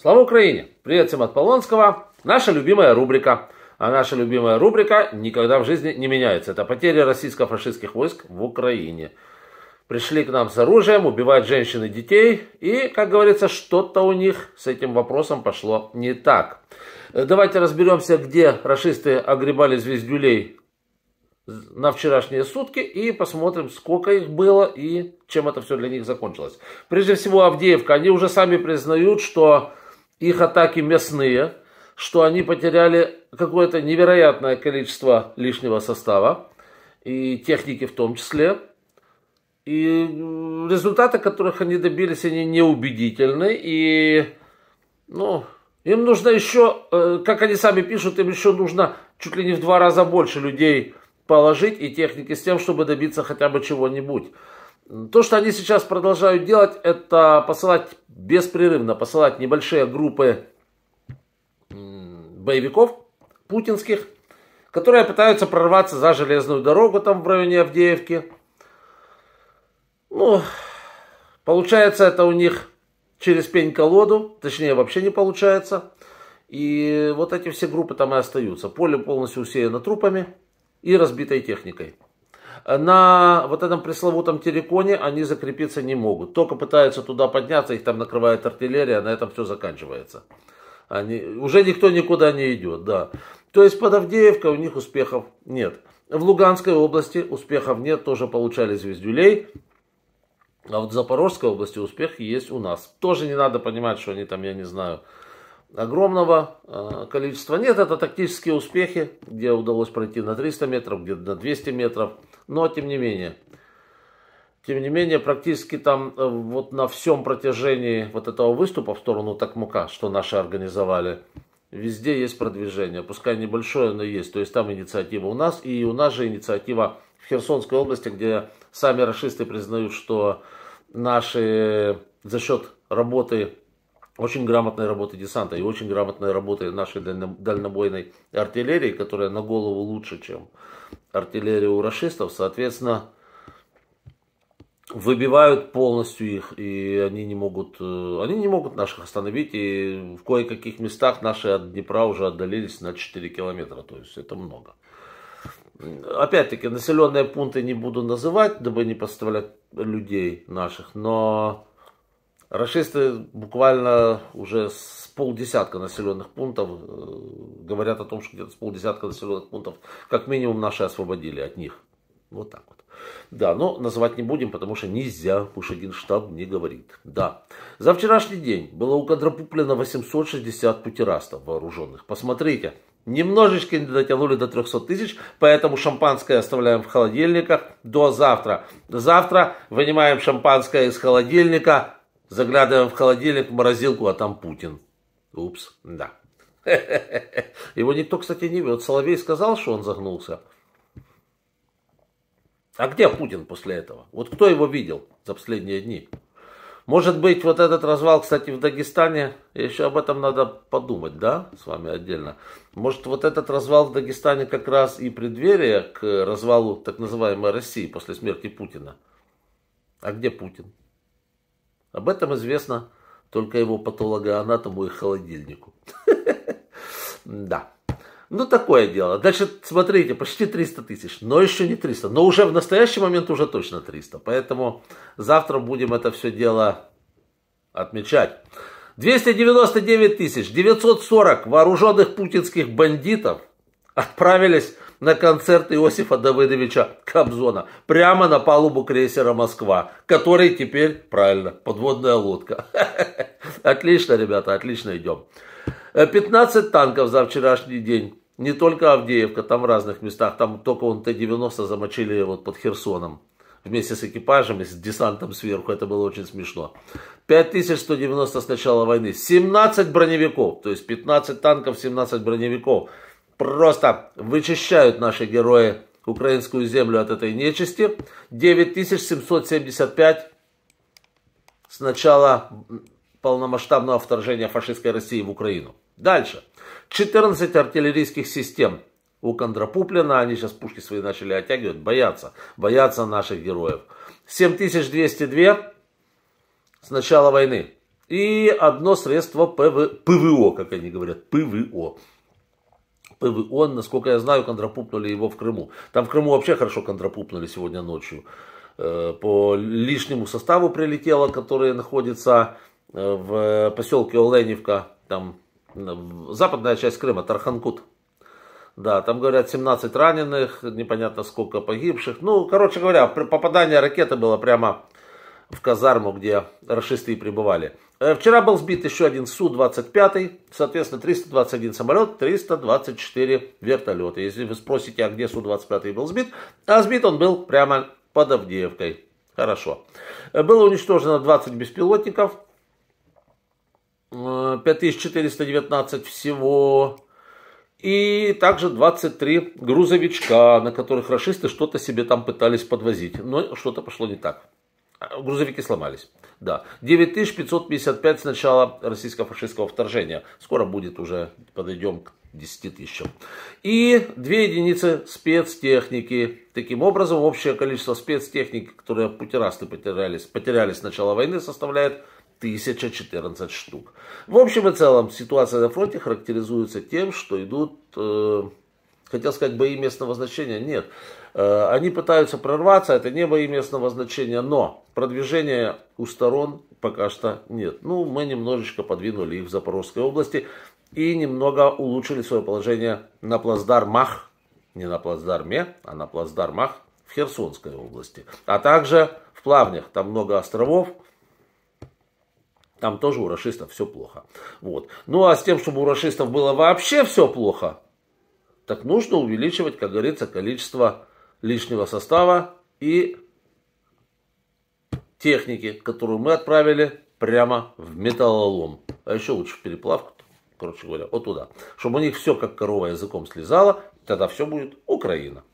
Слава Украине! Привет всем от Полонского. Наша любимая рубрика. А наша любимая рубрика никогда в жизни не меняется. Это потери российско-фашистских войск в Украине. Пришли к нам с оружием, убивают женщин и детей. И, как говорится, что-то у них с этим вопросом пошло не так. Э, давайте разберемся, где расисты огребали звездюлей на вчерашние сутки и посмотрим, сколько их было и чем это все для них закончилось. Прежде всего, Авдеевка. Они уже сами признают, что их атаки мясные, что они потеряли какое-то невероятное количество лишнего состава и техники в том числе. И результаты, которых они добились, они неубедительны. И ну, им нужно еще, э, как они сами пишут, им еще нужно чуть ли не в два раза больше людей положить и техники с тем, чтобы добиться хотя бы чего-нибудь. То, что они сейчас продолжают делать, это посылать беспрерывно, посылать небольшие группы боевиков путинских, которые пытаются прорваться за железную дорогу там в районе Авдеевки. Ну, получается это у них через пень-колоду, точнее вообще не получается. И вот эти все группы там и остаются. Поле полностью усеяно трупами и разбитой техникой на вот этом пресловутом терриконе они закрепиться не могут. Только пытаются туда подняться, их там накрывает артиллерия, на этом все заканчивается. Они, уже никто никуда не идет, да. То есть под Авдеевкой у них успехов нет. В Луганской области успехов нет, тоже получали звездюлей. А вот в Запорожской области успех есть у нас. Тоже не надо понимать, что они там, я не знаю, огромного э, количества нет. Это тактические успехи, где удалось пройти на 300 метров, где на 200 метров. Но тем не менее, тем не менее, практически там э, вот на всем протяжении вот этого выступа в сторону Такмука, что наши организовали, везде есть продвижение. Пускай небольшое, но есть. То есть там инициатива у нас, и у нас же инициатива в Херсонской области, где сами расисты признают, что наши э, за счет работы очень грамотной работы десанта и очень грамотной работы нашей дальнобойной артиллерии, которая на голову лучше, чем артиллерия у расистов, соответственно, выбивают полностью их, и они не могут, э, они не могут наших остановить, и в кое-каких местах наши от Днепра уже отдалились на 4 километра, то есть это много. Опять-таки, населенные пункты не буду называть, дабы не подставлять людей наших, но Рашисты буквально уже с полдесятка населенных пунктов э, говорят о том, что где-то с полдесятка населенных пунктов как минимум наши освободили от них. Вот так вот. Да, но называть не будем, потому что нельзя, Пушагинштаб не говорит. Да. За вчерашний день было укадропуплено 860 путерастов вооруженных. Посмотрите, немножечко не дотянули до 300 тысяч, поэтому шампанское оставляем в холодильниках до завтра. Завтра вынимаем шампанское из холодильника, Заглядываем в холодильник, в морозилку, а там Путин. Упс, да. Его никто, кстати, не видел. Соловей сказал, что он загнулся. А где Путин после этого? Вот кто его видел за последние дни? Может быть, вот этот развал, кстати, в Дагестане, еще об этом надо подумать, да, с вами отдельно. Может, вот этот развал в Дагестане как раз и преддверие к развалу так называемой России после смерти Путина. А где Путин? Об этом известно только его патологоанатому и холодильнику. Да. Ну, такое дело. Дальше, смотрите, почти 300 тысяч, но еще не 300. Но уже в настоящий момент уже точно 300. Поэтому завтра будем это все дело отмечать. 299 тысяч 940 вооруженных путинских бандитов отправились на концерт Иосифа Давыдовича Кобзона прямо на палубу крейсера «Москва», который теперь, правильно, подводная лодка. Отлично, ребята, отлично идем. 15 э, танков за вчерашний день. Не только Авдеевка, там в разных местах. Там только он Т-90 замочили вот под Херсоном вместе с экипажем и с десантом сверху. Это было очень смешно. 5190 с начала войны. 17 броневиков, то есть 15 танков, 17 броневиков просто вычищают наши герои украинскую землю от этой нечисти. 9775 с начала полномасштабного вторжения фашистской России в Украину. Дальше. 14 артиллерийских систем у Кондрапуплина. Они сейчас пушки свои начали оттягивать. Боятся. Боятся наших героев. 7202 с начала войны. И одно средство ПВ, ПВО, как они говорят, ПВО. ПВО, насколько я знаю, контрапупнули его в Крыму. Там в Крыму вообще хорошо контрапупнули сегодня ночью. Э, по лишнему составу прилетело, который находится э, в поселке Оленевка, там э, западная часть Крыма, Тарханкут. Да, там говорят 17 раненых, непонятно сколько погибших. Ну, короче говоря, попадание ракеты было прямо в казарму, где расисты пребывали. Э, вчера был сбит еще один Су-25, соответственно, 321 самолет, 324 вертолета. Если вы спросите, а где Су-25 был сбит, а сбит он был прямо под Авдеевкой. Хорошо. Э, было уничтожено 20 беспилотников, 5419 э, всего, и также 23 грузовичка, на которых расисты что-то себе там пытались подвозить, но что-то пошло не так. А, грузовики сломались. Да. 9555 с начала российско-фашистского вторжения. Скоро будет уже, подойдем к 10 тысячам. И две единицы спецтехники. Таким образом, общее количество спецтехники, которые путерасты потерялись потерялись с начала войны, составляет 1014 штук. В общем и целом, ситуация на фронте характеризуется тем, что идут, э, хотел сказать, бои местного значения. Нет. Э, они пытаются прорваться, это небо местного значения, но продвижения у сторон пока что нет. Ну, мы немножечко подвинули их в Запорожской области и немного улучшили свое положение на плацдармах, не на плацдарме, а на плацдармах в Херсонской области, а также в Плавнях, там много островов, там тоже у расистов все плохо. Вот. Ну а с тем, чтобы у расистов было вообще все плохо, так нужно увеличивать, как говорится, количество лишнего состава и техники, которую мы отправили прямо в металлолом. А еще лучше в переплавку, короче говоря, вот туда. Чтобы у них все как корова языком слезала, тогда все будет Украина.